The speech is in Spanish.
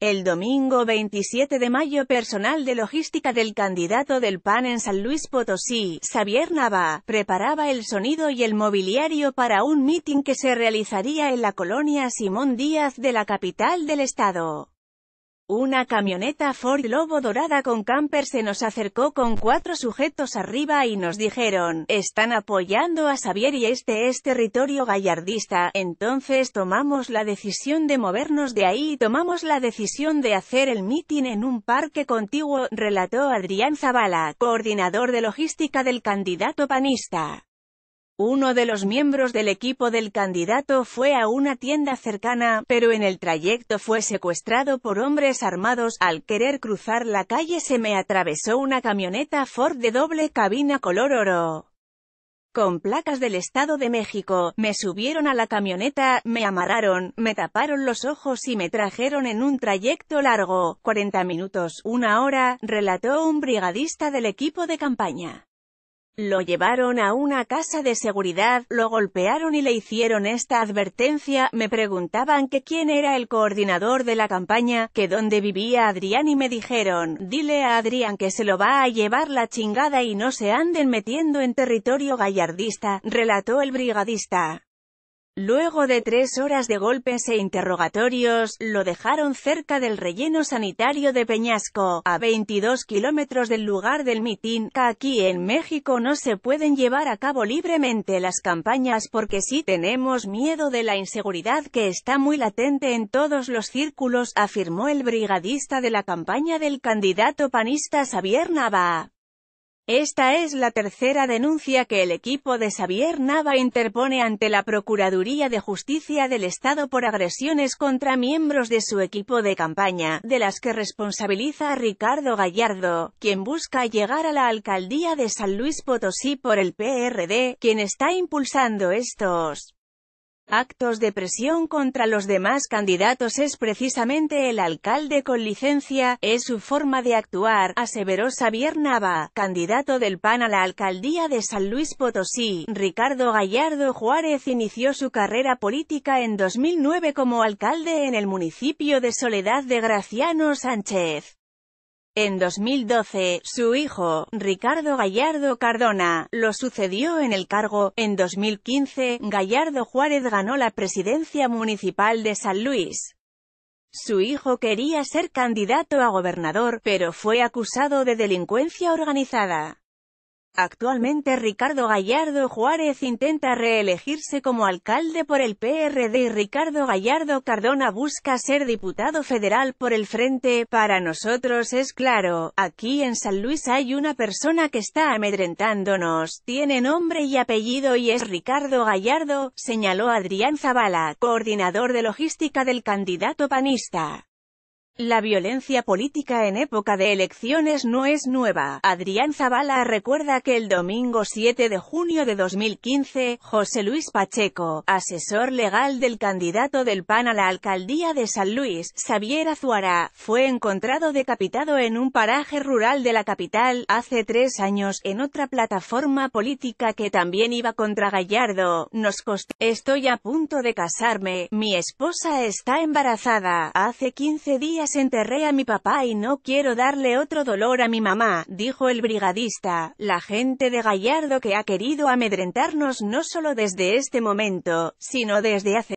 El domingo 27 de mayo personal de logística del candidato del PAN en San Luis Potosí, Xavier Nava, preparaba el sonido y el mobiliario para un mitin que se realizaría en la colonia Simón Díaz de la capital del estado. Una camioneta Ford Lobo dorada con camper se nos acercó con cuatro sujetos arriba y nos dijeron, están apoyando a Xavier y este es territorio gallardista, entonces tomamos la decisión de movernos de ahí y tomamos la decisión de hacer el mitin en un parque contiguo, relató Adrián Zavala, coordinador de logística del candidato panista. Uno de los miembros del equipo del candidato fue a una tienda cercana, pero en el trayecto fue secuestrado por hombres armados. Al querer cruzar la calle se me atravesó una camioneta Ford de doble cabina color oro. Con placas del Estado de México, me subieron a la camioneta, me amarraron, me taparon los ojos y me trajeron en un trayecto largo, 40 minutos, una hora, relató un brigadista del equipo de campaña. Lo llevaron a una casa de seguridad, lo golpearon y le hicieron esta advertencia, me preguntaban que quién era el coordinador de la campaña, que dónde vivía Adrián y me dijeron, dile a Adrián que se lo va a llevar la chingada y no se anden metiendo en territorio gallardista, relató el brigadista. Luego de tres horas de golpes e interrogatorios, lo dejaron cerca del relleno sanitario de Peñasco, a 22 kilómetros del lugar del mitin. Aquí en México no se pueden llevar a cabo libremente las campañas porque sí tenemos miedo de la inseguridad que está muy latente en todos los círculos, afirmó el brigadista de la campaña del candidato panista Xavier Nava. Esta es la tercera denuncia que el equipo de Xavier Nava interpone ante la Procuraduría de Justicia del Estado por agresiones contra miembros de su equipo de campaña, de las que responsabiliza a Ricardo Gallardo, quien busca llegar a la alcaldía de San Luis Potosí por el PRD, quien está impulsando estos actos de presión contra los demás candidatos es precisamente el alcalde con licencia, es su forma de actuar, aseveró Xavier Nava, candidato del PAN a la alcaldía de San Luis Potosí. Ricardo Gallardo Juárez inició su carrera política en 2009 como alcalde en el municipio de Soledad de Graciano Sánchez. En 2012, su hijo, Ricardo Gallardo Cardona, lo sucedió en el cargo. En 2015, Gallardo Juárez ganó la presidencia municipal de San Luis. Su hijo quería ser candidato a gobernador, pero fue acusado de delincuencia organizada. Actualmente Ricardo Gallardo Juárez intenta reelegirse como alcalde por el PRD y Ricardo Gallardo Cardona busca ser diputado federal por el Frente. Para nosotros es claro, aquí en San Luis hay una persona que está amedrentándonos, tiene nombre y apellido y es Ricardo Gallardo, señaló Adrián Zavala, coordinador de logística del candidato panista. La violencia política en época de elecciones no es nueva. Adrián Zavala recuerda que el domingo 7 de junio de 2015, José Luis Pacheco, asesor legal del candidato del PAN a la alcaldía de San Luis, Xavier Azuara, fue encontrado decapitado en un paraje rural de la capital, hace tres años, en otra plataforma política que también iba contra Gallardo. Nos costó. Estoy a punto de casarme, mi esposa está embarazada. Hace 15 días enterré a mi papá y no quiero darle otro dolor a mi mamá, dijo el brigadista. La gente de Gallardo que ha querido amedrentarnos no solo desde este momento, sino desde hace